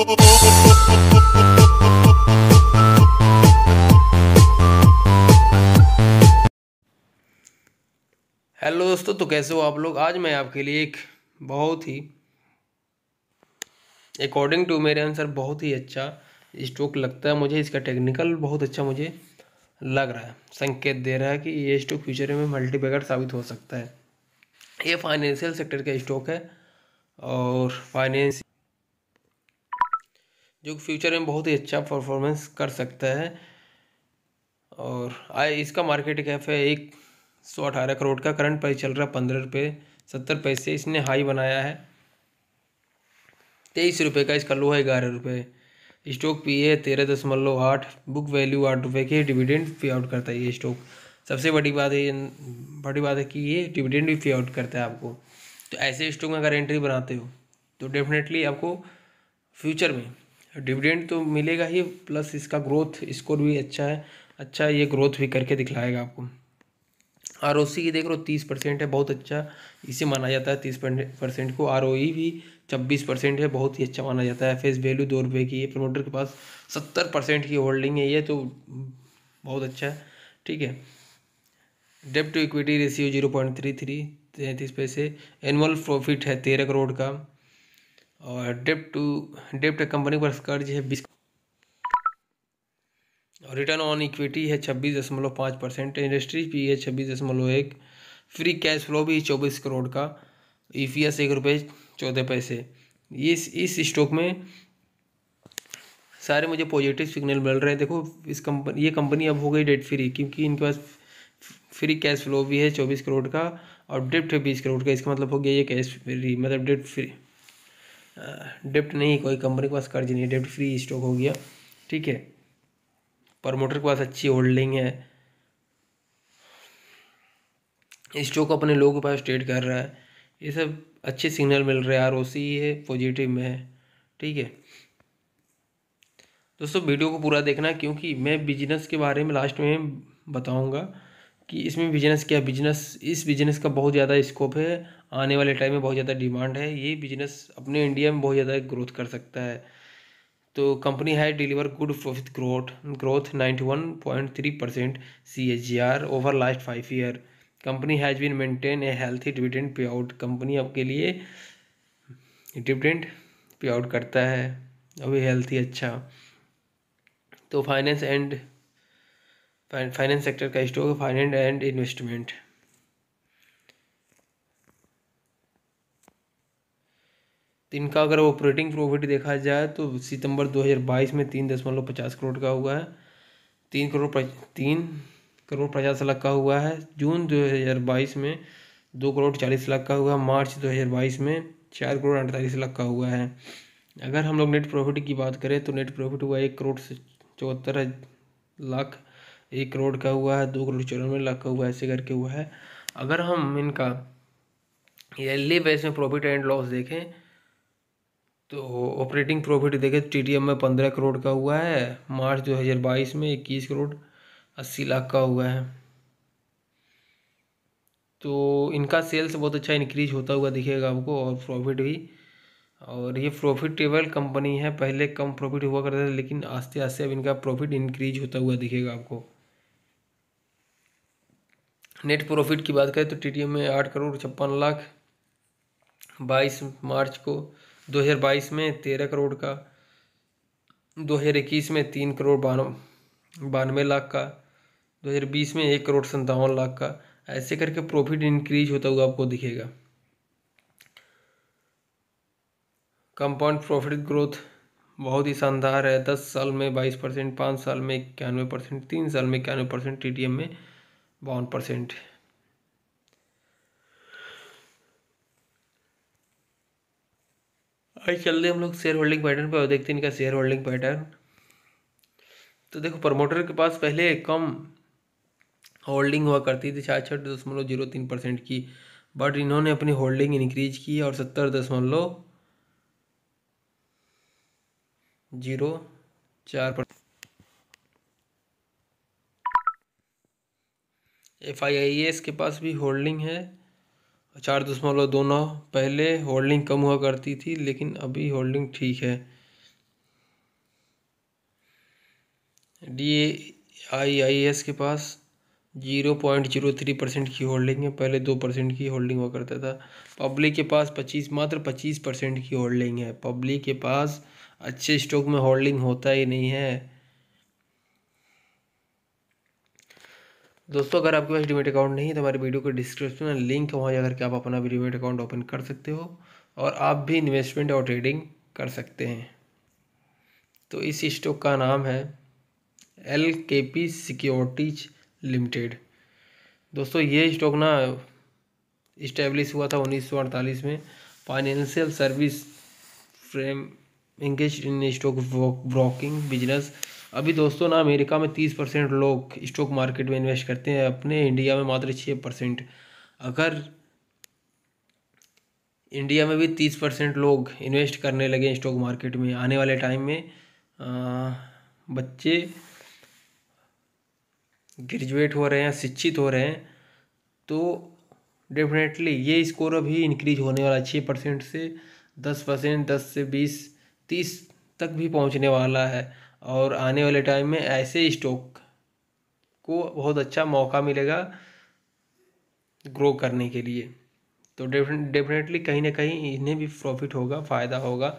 hello दोस्तों तो कैसे हो आप लोग आज मैं आपके लिए एक बहुत ही अकॉर्डिंग टू मेरे आंसर बहुत ही अच्छा स्ट्रोक लगता है मुझे इसका टेक्निकल बहुत अच्छा मुझे लग रहा है संकेत दे रहा है कि ये स्टॉक फ्यूचर में मल्टीपैगर साबित हो सकता है ये फाइनेंशियल सेक्टर का स्टॉक है और फाइनेंस जो कि फ्यूचर में बहुत ही अच्छा परफॉर्मेंस कर सकता है और आए इसका मार्केट कैप है एक सौ अठारह करोड़ का करंट प्राइस चल रहा है पंद्रह रुपये सत्तर पैसे इसने हाई बनाया है तेईस रुपये का इसका लो है ग्यारह रुपये स्टॉक पी है तेरह दशमलव आठ बुक वैल्यू आठ रुपये की डिविडेंड पे आउट करता है ये स्टॉक सबसे बड़ी बात है बड़ी बात है कि ये डिविडेंड भी पे आउट करता है आपको तो ऐसे स्टॉक में अगर एंट्री बनाते हो तो डेफिनेटली आपको फ्यूचर में डिविडेंड तो मिलेगा ही प्लस इसका ग्रोथ स्कोर भी अच्छा है अच्छा ये ग्रोथ भी करके दिखलाएगा आपको आर ओ सी की देख लो तीस परसेंट है बहुत अच्छा इसे माना जाता है तीस परसेंट को आर ओ ई भी छब्बीस परसेंट है बहुत ही अच्छा माना जाता है फेस वैल्यू दो रुपये की है प्रमोटर के पास सत्तर परसेंट की होल्डिंग है ये तो बहुत अच्छा है ठीक है debt to equity ratio zero point three three तैंतीस पैसे एनुअल प्रॉफिट है तेरह करोड़ का और डेप टू डेप्ट कंपनी पर कर्ज है बीस और रिटर्न ऑन इक्विटी है छब्बीस दशमलव पाँच परसेंट इंडस्ट्री पी है छब्बीस दशमलव एक फ्री कैश फ्लो भी चौबीस करोड़ का ई पी एस एक रुपये चौदह पैसे इस इस स्टॉक में सारे मुझे पॉजिटिव सिग्नल मिल रहे हैं देखो इस कंपनी ये कंपनी अब हो गई डेट फ्री क्योंकि इनके पास फ्री कैश फ्लो भी है चौबीस करोड़ का और डिप्ट है बीस करोड़ का इसका मतलब हो गया ये कैश फ्री मतलब डेट फ्री डेप्ट नहीं कोई कंपनी के पास कर्ज नहीं है डेप्ट फ्री स्टॉक हो गया ठीक है प्रमोटर के पास अच्छी होल्डिंग है स्टॉक अपने लोगों के पास ट्रेड कर रहा है ये सब अच्छे सिग्नल मिल रहे हैं आर ओ सी है पॉजिटिव में है ठीक है दोस्तों वीडियो को पूरा देखना क्योंकि मैं बिजनेस के बारे में लास्ट में बताऊंगा कि इसमें बिजनेस क्या बिजनेस इस बिजनेस का बहुत ज़्यादा स्कोप है आने वाले टाइम में बहुत ज़्यादा डिमांड है ये बिजनेस अपने इंडिया में बहुत ज़्यादा ग्रोथ कर सकता है तो कंपनी है deliver good profit growth growth ninety one point three percent C H G R over last five year company has been maintain a healthy dividend pay out company आपके लिए डिविडेंड पे आउट करता है अभी healthy अच्छा तो finance and finance sector का stock finance and investment तो इनका अगर ऑपरेटिंग प्रॉफिट देखा जाए तो सितंबर 2022 में तीन दशमलव पचास करोड़ का हुआ है तीन करोड़ तीन करोड़ पचास लाख का हुआ है जून 2022 में दो करोड़ चालीस लाख का हुआ मार्च 2022 में चार करोड़ अड़तालीस लाख का हुआ है अगर हम लोग नेट प्रॉफिट की बात करें तो नेट प्रॉफिट हुआ एक करोड़ से चौहत्तर लाख एक करोड़ का हुआ है दो करोड़ चौरानवे लाख का हुआ है ऐसे करके हुआ है अगर हम इनका ईयरली बेस में प्रॉफिट एंड लॉस देखें तो ऑपरेटिंग प्रॉफिट देखें टी में पंद्रह करोड़ का हुआ है मार्च दो हज़ार बाईस में इक्कीस करोड़ अस्सी लाख का हुआ है तो इनका सेल्स बहुत अच्छा इंक्रीज होता हुआ दिखेगा आपको और प्रॉफिट भी और ये प्रॉफिटेबल कंपनी है पहले कम प्रॉफिट हुआ करता था लेकिन आस्ते आस्ते अब इनका प्रॉफिट इंक्रीज होता हुआ दिखेगा आपको नेट प्रॉफिट की बात करें तो टी में आठ करोड़ छप्पन लाख बाईस मार्च को 2022 में तेरह करोड़ का 2021 में तीन करोड़ बानव बानवे लाख का 2020 में एक करोड़ संतावन लाख का ऐसे करके प्रॉफिट इंक्रीज होता हुआ आपको दिखेगा कंपाउंड प्रॉफिट ग्रोथ बहुत ही शानदार है दस साल में बाईस परसेंट पाँच साल में इक्यानवे परसेंट तीन साल में इक्यानवे परसेंट टी में बावन परसेंट भाई चलते हम लोग शेयर होल्डिंग पैटर्न पे और देखते हैं इनका शेयर होल्डिंग पैटर्न तो देखो प्रमोटर के पास पहले कम होल्डिंग हुआ करती थी छाछ दशमलव जीरो तीन परसेंट की बट इन्होंने अपनी होल्डिंग इंक्रीज की और सत्तर दशमलव जीरो चार पर एफ आई आई एस के पास भी होल्डिंग है चार दशमलव दो नौ पहले होल्डिंग कम हुआ करती थी लेकिन अभी होल्डिंग ठीक है D A I I S के पास zero point zero three percent की होल्डिंग है पहले दो परसेंट की होल्डिंग हुआ करता था पब्लिक के पास पच्चीस मात्र पच्चीस परसेंट की होल्डिंग है पब्लिक के पास अच्छे स्टॉक में होल्डिंग होता ही नहीं है दोस्तों अगर आपके पास डिमेट अकाउंट नहीं है तो हमारे वीडियो के डिस्क्रिप्शन में लिंक है वहाँ जाकर के आप अपना भी डिमेट अकाउंट ओपन कर सकते हो और आप भी इन्वेस्टमेंट और ट्रेडिंग कर सकते हैं तो इस स्टॉक का नाम है एल के पी सिक्योरिटीज लिमिटेड दोस्तों ये स्टॉक ना इस्टेब्लिश हुआ था उन्नीस में financial service firm engage in stock broking business अभी दोस्तों ना अमेरिका में तीस परसेंट लोग स्टॉक मार्केट में इन्वेस्ट करते हैं अपने इंडिया में मात्र छः परसेंट अगर इंडिया में भी तीस परसेंट लोग इन्वेस्ट करने लगे स्टॉक मार्केट में आने वाले टाइम में आ, बच्चे ग्रेजुएट हो रहे हैं शिक्षित हो रहे हैं तो डेफिनेटली ये स्कोर अभी इंक्रीज होने वाला है छः परसेंट से दस परसेंट दस से बीस तीस तक भी पहुंचने वाला है और आने वाले टाइम में ऐसे स्टॉक को बहुत अच्छा मौका मिलेगा ग्रो करने के लिए तो डेफिनेटली कहीं ना कहीं इन्हें भी प्रॉफिट होगा फ़ायदा होगा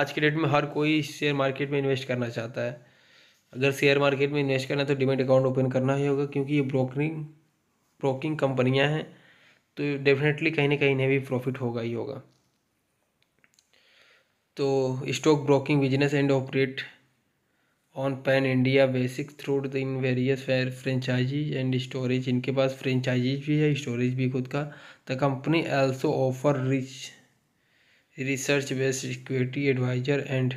आज के डेट में हर कोई शेयर मार्केट में इन्वेस्ट करना चाहता है अगर शेयर मार्केट में इन्वेस्ट करना है तो डिमेट अकाउंट ओपन करना ही होगा क्योंकि ये ब्रोकरिंग ब्रोकिंग कंपनियां हैं तो डेफिनेटली कहीं ना कहीं इन्हें भी प्रॉफिट होगा ही होगा तो stock broking business and operate on pan India basic through the in various fair franchisees and storage इनके पास फ्रेंचाइजीज भी है स्टोरेज भी खुद का the company also offer rich research based equity advisor and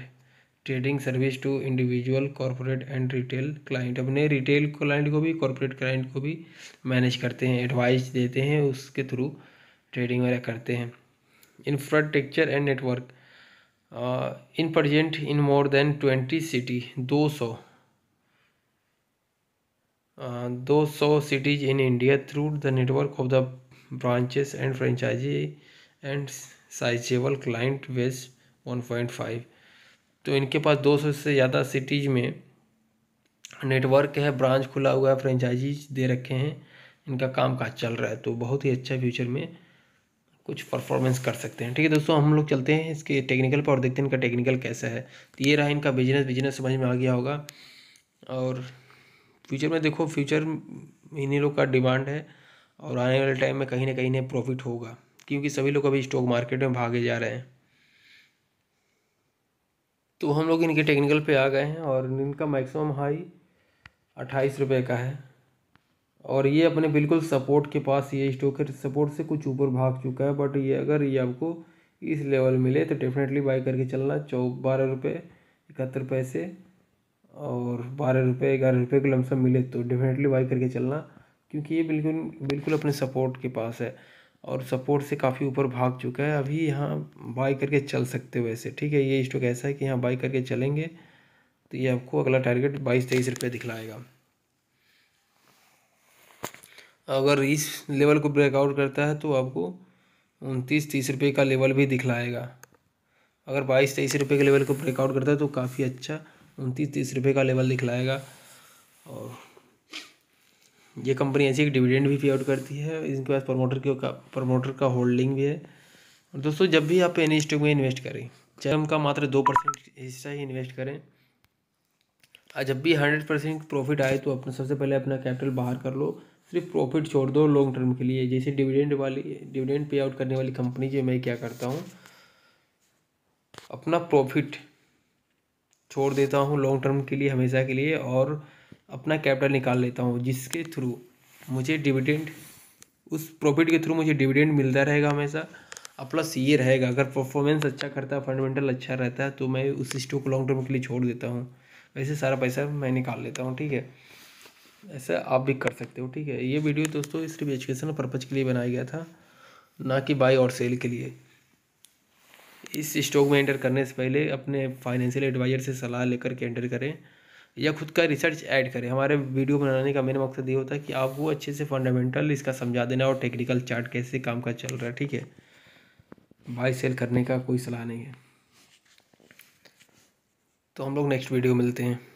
trading service to individual corporate and retail client अपने retail client को भी कॉरपोरेट क्लाइंट को भी मैनेज करते हैं एडवाइस देते हैं उसके थ्रू ट्रेडिंग वगैरह करते हैं infrastructure and network in present in more than twenty city दो सौ दो सौ cities in India through the network of the branches and franchisee and sizeable client base one point five तो इनके पास दो सौ से ज़्यादा सिटीज़ में नेटवर्क है ब्रांच खुला हुआ है फ्रेंचाइजीज दे रखे हैं इनका काम काज चल रहा है तो बहुत ही अच्छा फ्यूचर में कुछ परफॉर्मेंस कर सकते हैं ठीक है दोस्तों हम लोग चलते हैं इसके टेक्निकल पर और देखते हैं इनका टेक्निकल कैसा है तो ये रहा इनका बिजनेस बिजनेस समझ में आ गया होगा और फ्यूचर में देखो फ्यूचर इन्हीं लोग का डिमांड है और आने वाले टाइम में कहीं ना कहीं इन्हें प्रॉफिट होगा क्योंकि सभी लोग अभी स्टॉक मार्केट में भागे जा रहे हैं तो हम लोग इनके टेक्निकल पे आ गए हैं और इनका मैक्सिमम हाई अट्ठाईस रुपये का है और ये अपने बिल्कुल सपोर्ट के पास ये स्टॉक है सपोर्ट से कुछ ऊपर भाग चुका है बट ये अगर ये आपको इस लेवल मिले तो डेफिनेटली बाई करके चलना चौ बारह रुपये इकहत्तर पैसे और बारह रुपये ग्यारह रुपये के लमसम मिले तो डेफिनेटली बाई करके चलना क्योंकि ये बिल्कुल बिल्कुल अपने सपोर्ट के पास है और सपोर्ट से काफ़ी ऊपर भाग चुका है अभी यहाँ बाई करके चल सकते हो वैसे ठीक है ये स्टॉक ऐसा है कि यहाँ बाई करके चलेंगे तो ये आपको अगला टारगेट बाईस तेईस रुपये दिखलाएगा अगर इस लेवल को ब्रेकआउट करता है तो आपको उनतीस तीस रुपये का लेवल भी दिखलाएगा अगर बाईस तेईस रुपये के लेवल को ब्रेकआउट करता है तो काफ़ी अच्छा उनतीस तीस रुपये का लेवल दिखलाएगा और ये कंपनी ऐसी डिविडेंड भी पे आउट करती है इनके पास प्रमोटर के प्रमोटर का होल्डिंग भी है और दोस्तों जब भी आप एनी स्टॉक में इन्वेस्ट करें चाहे उनका मात्र दो परसेंट हिस्सा ही इन्वेस्ट करें और जब भी हंड्रेड परसेंट प्रॉफिट आए तो अपना सबसे पहले अपना कैपिटल बाहर कर लो सिर्फ प्रॉफिट छोड़ दो लॉन्ग टर्म के लिए जैसे डिविडेंड वाली डिविडेंड पे आउट करने वाली कंपनी जो मैं क्या करता हूँ अपना प्रॉफिट छोड़ देता हूँ लॉन्ग टर्म के लिए हमेशा के लिए और अपना कैपिटल निकाल लेता हूँ जिसके थ्रू मुझे डिविडेंड उस प्रॉफिट के थ्रू मुझे डिविडेंड मिलता रहेगा हमेशा प्लस ये रहेगा अगर परफॉर्मेंस अच्छा करता है फंडामेंटल अच्छा रहता है तो मैं उस स्टॉक को लॉन्ग टर्म के लिए छोड़ देता हूँ वैसे सारा पैसा मैं निकाल लेता हूँ ठीक है ऐसे आप भी कर सकते हो ठीक है ये वीडियो दोस्तों सिर्फ एजुकेशन पर्पज़ के लिए बनाया गया था ना कि बाई और सेल के लिए इस स्टॉक में एंटर करने से पहले अपने फाइनेंशियल एडवाइजर से सलाह लेकर के एंटर करें या खुद का रिसर्च ऐड करें हमारे वीडियो बनाने का मेन मकसद ये होता है कि आपको अच्छे से फंडामेंटल इसका समझा देना और टेक्निकल चार्ट कैसे काम का चल रहा है ठीक है बाई सेल करने का कोई सलाह नहीं है तो हम लोग नेक्स्ट वीडियो मिलते हैं